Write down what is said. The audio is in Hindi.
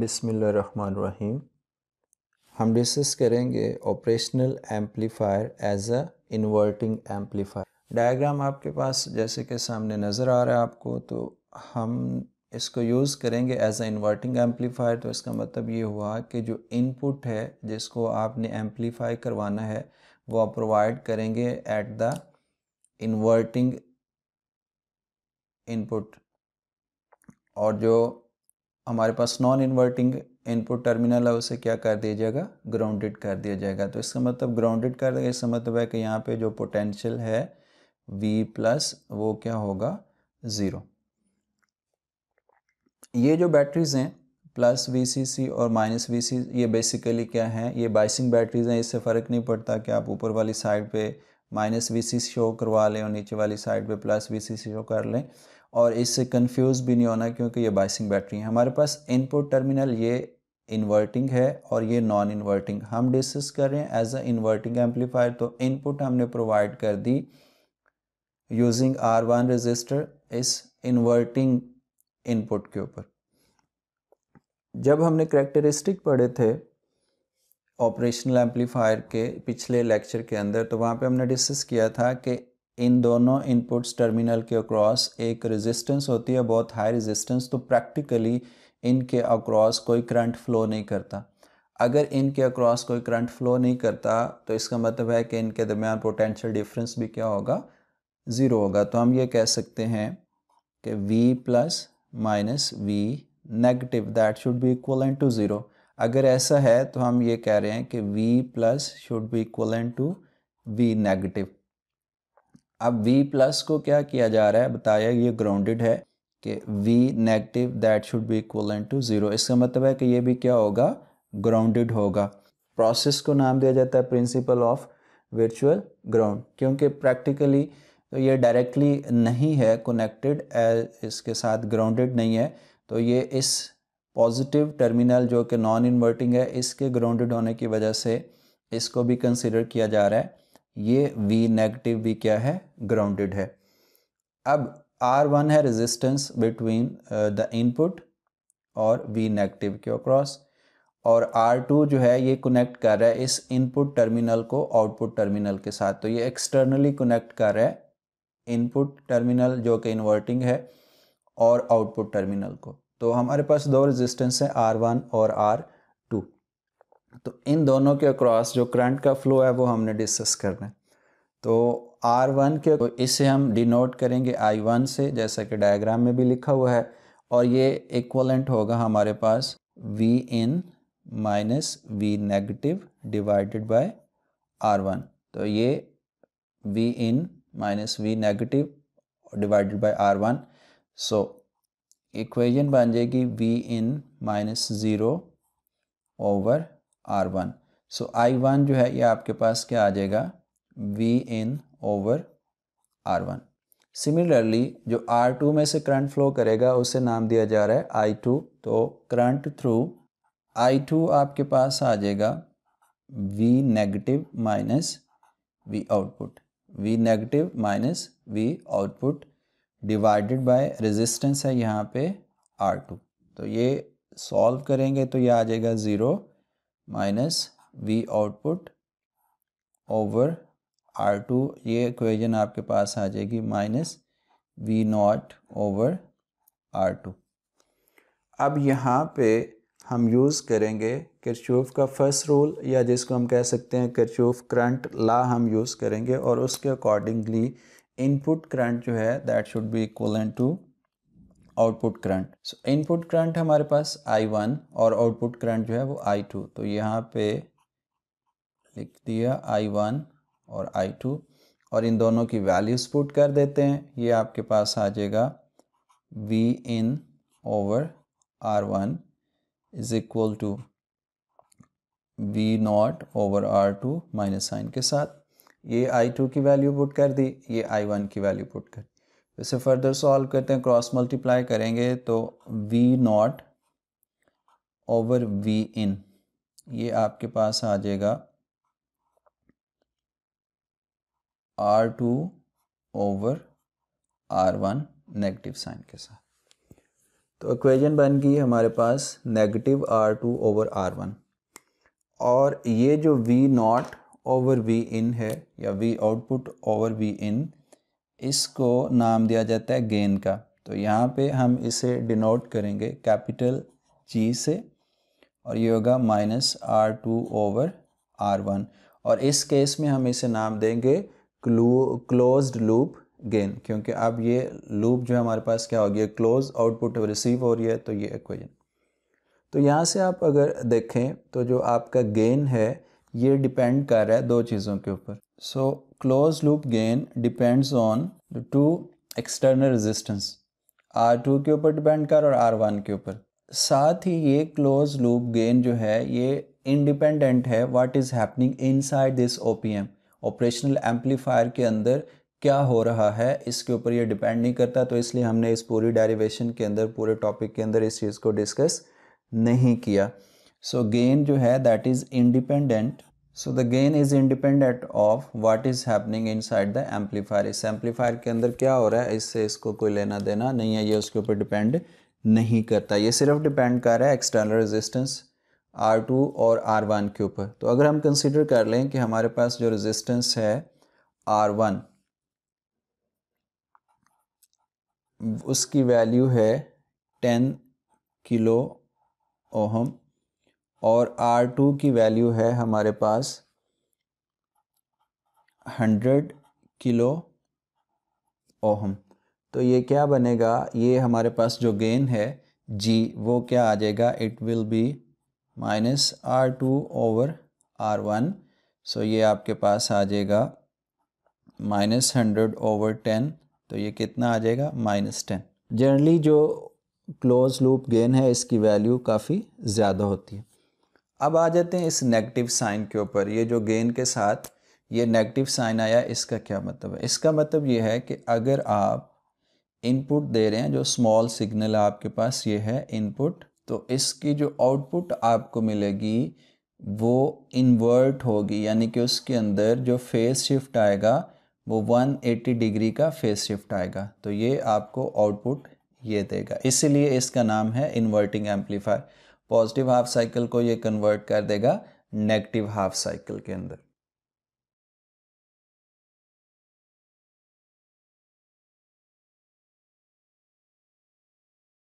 बिसमीम हम डिस्कस करेंगे operational amplifier as a inverting amplifier diagram आपके पास जैसे कि सामने नज़र आ रहा है आपको तो हम इसको यूज़ करेंगे एज अ इन्वर्टिंग एम्पलीफायर तो इसका मतलब ये हुआ कि जो इनपुट है जिसको आपने एम्पलीफाई करवाना है वो आप प्रोवाइड करेंगे एट द इन्वर्टिंग इनपुट और जो हमारे पास नॉन इन्वर्टिंग इनपुट टर्मिनल है उसे क्या कर दिया जाएगा ग्राउंडेड कर दिया जाएगा तो इसका मतलब ग्राउंडेड कर देगा इसका मतलब है कि यहाँ पे जो पोटेंशियल है V प्लस वो क्या होगा ज़ीरो ये जो बैटरीज़ हैं प्लस वी और माइनस वी ये बेसिकली क्या है ये बाइसिंग बैटरीज़ हैं इससे फ़र्क नहीं पड़ता कि आप ऊपर वाली साइड पर माइनस वी शो करवा लें और नीचे वाली साइड पर प्लस वी शो कर लें और इससे कंफ्यूज भी नहीं होना क्योंकि ये बाइसिंग बैटरी है हमारे पास इनपुट टर्मिनल ये इन्वर्टिंग है और ये नॉन इन्वर्टिंग हम डिस्कस कर रहे हैं एज अ इन्वर्टिंग एम्पलीफायर तो इनपुट हमने प्रोवाइड कर दी यूजिंग आर वन रजिस्टर इस इन्वर्टिंग इनपुट के ऊपर जब हमने करेक्टरिस्टिक पढ़े थे ऑपरेशनल एम्पलीफायर के पिछले लेक्चर के अंदर तो वहाँ पे हमने डिस्कस किया था कि इन दोनों इनपुट्स टर्मिनल के अक्रॉस एक रेजिस्टेंस होती है बहुत हाई रेजिस्टेंस तो प्रैक्टिकली इनके अक्रॉस कोई करंट फ्लो नहीं करता अगर इनके अक्रॉस कोई करंट फ्लो नहीं करता तो इसका मतलब है कि इनके दरमियान पोटेंशियल डिफरेंस भी क्या होगा ज़ीरो होगा तो हम ये कह सकते हैं कि V plus minus V negative that should be and to zero अगर ऐसा है तो हम ये कह रहे हैं कि V plus should be and to V negative अब V प्लस को क्या किया जा रहा है बताया ये ग्राउंडेड है कि V negative that should be equal to zero इसका मतलब है कि ये भी क्या होगा ग्राउंडेड होगा प्रोसेस को नाम दिया जाता है प्रिंसिपल ऑफ वर्चुअल ग्राउंड क्योंकि प्रैक्टिकली तो ये डायरेक्टली नहीं है कनेक्टेड इसके साथ ग्राउंडेड नहीं है तो ये इस पॉजिटिव टर्मिनल जो कि नॉन इन्वर्टिंग है इसके ग्राउंडेड होने की वजह से इसको भी कंसिडर किया जा रहा है ये वी नेगेटिव भी क्या है ग्राउंडेड है अब आर वन है रेजिस्टेंस बिटवीन द इनपुट और वी नेगेटिव के अक्रॉस और आर टू जो है ये कनेक्ट कर रहा है इस इनपुट टर्मिनल को आउटपुट टर्मिनल के साथ तो ये एक्सटर्नली कनेक्ट कर रहा है इनपुट टर्मिनल जो कि इन्वर्टिंग है और आउटपुट टर्मिनल को तो हमारे पास दो रेजिस्टेंस हैं आर वन और आर तो इन दोनों के अक्रॉस जो करंट का फ्लो है वो हमने डिस्कस करना है तो आर वन के तो इसे हम डिनोट करेंगे आई वन से जैसा कि डायग्राम में भी लिखा हुआ है और ये इक्वलेंट होगा हमारे पास V in minus V negative divided by R one तो ये V in minus V negative divided by R one so equation बन जाएगी V in minus zero over R one so I one जो है ये आपके पास क्या आ जाएगा V in over R one similarly जो आर टू में से करंट फ्लो करेगा उसे नाम दिया जा रहा है आई टू तो करंट थ्रू आई टू आपके पास आ जाएगा V negative minus V output V negative minus V output divided by resistance है यहाँ पे आर टू तो ये सॉल्व करेंगे तो ये आ जाएगा zero minus V output over R two ये इक्वेजन आपके पास आ जाएगी minus V naught over R two अब यहाँ पे हम यूज़ करेंगे किरचूफ का फर्स्ट रूल या जिसको हम कह सकते हैं किरचूफ करंट ला हम यूज़ करेंगे और उसके अकॉर्डिंगली इनपुट करंट जो है that should be equal to output current so input current हमारे पास आई वन और आउटपुट करंट जो है वो आई टू तो यहाँ पे लिख दिया आई वन और आई टू और इन दोनों की वैल्यूज पुट कर देते हैं ये आपके पास आ जाएगा V in over R one is equal to V naught over R two minus sign के साथ ये आई टू की वैल्यू पुट कर दी ये आई वन की वैल्यू पुट कर दी इसे फर्दर सॉल्व करते हैं क्रॉस मल्टीप्लाई करेंगे तो V naught over V in ये आपके पास आ जाएगा R two over R one negative sign के साथ तो इक्वेजन बन गई हमारे पास negative R two over R one और ये जो V naught over V in है या V output over V in इसको नाम दिया जाता है गेन का तो यहाँ पे हम इसे डिनोट करेंगे कैपिटल जी से और ये होगा minus R two over R one और इस केस में हम इसे नाम देंगे क्लोज्ड लूप गेन क्योंकि अब ये लूप जो है हमारे पास क्या हो गया क्लोज आउटपुट रिसीव हो रही है तो ये इक्वेशन तो यहाँ से आप अगर देखें तो जो आपका गेन है ये डिपेंड कर रहा है दो चीज़ों के ऊपर So closed loop gain depends on the two external resistance R2 के ऊपर डिपेंड कर और R1 के ऊपर साथ ही ये क्लोज लूप गेन जो है ये इंडिपेंडेंट है what is happening inside this OPM operational amplifier के अंदर क्या हो रहा है इसके ऊपर ये डिपेंड नहीं करता तो इसलिए हमने इस पूरी डेरिवेशन के अंदर पूरे टॉपिक के अंदर इस चीज़ को डिस्कस नहीं किया सो so, गेन जो है that is independent so the gain is independent of what is happening side the amplifier इस एम्पलीफायर के अंदर क्या हो रहा है इससे इसको कोई लेना देना नहीं है ये उसके ऊपर डिपेंड नहीं करता ये सिर्फ डिपेंड कर रहा है एक्सटर्नल रेजिस्टेंस आर टू और आर वन के ऊपर तो अगर हम कंसिडर कर लें कि हमारे पास जो रेजिस्टेंस है आर वन उसकी वैल्यू है टेन किलो ओहम और आर टू की वैल्यू है हमारे पास हंड्रेड किलो ओहम तो ये क्या बनेगा ये हमारे पास जो गेन है जी वो क्या आ जाएगा it will be minus R two over R one so ये आपके पास आ जाएगा माइनस हंड्रेड ओवर टेन तो ये कितना आ जाएगा माइनस टेन जनरली जो क्लोज लूप गेन है इसकी वैल्यू काफ़ी ज़्यादा होती है अब आ जाते हैं इस नेगेटिव साइन के ऊपर ये जो गेन के साथ ये नेगेटिव साइन आया इसका क्या मतलब है इसका मतलब ये है कि अगर आप इनपुट दे रहे हैं जो स्मॉल सिग्नल आपके पास ये है इनपुट तो इसकी जो आउटपुट आपको मिलेगी वो इन्वर्ट होगी यानी कि उसके अंदर जो फेस शिफ्ट आएगा वो 180 डिग्री का फेस शिफ्ट आएगा तो ये आपको आउटपुट ये देगा इसीलिए इसका नाम है inverting amplifier positive half cycle को ये कन्वर्ट कर देगा नेगेटिव हाफ साइकिल के अंदर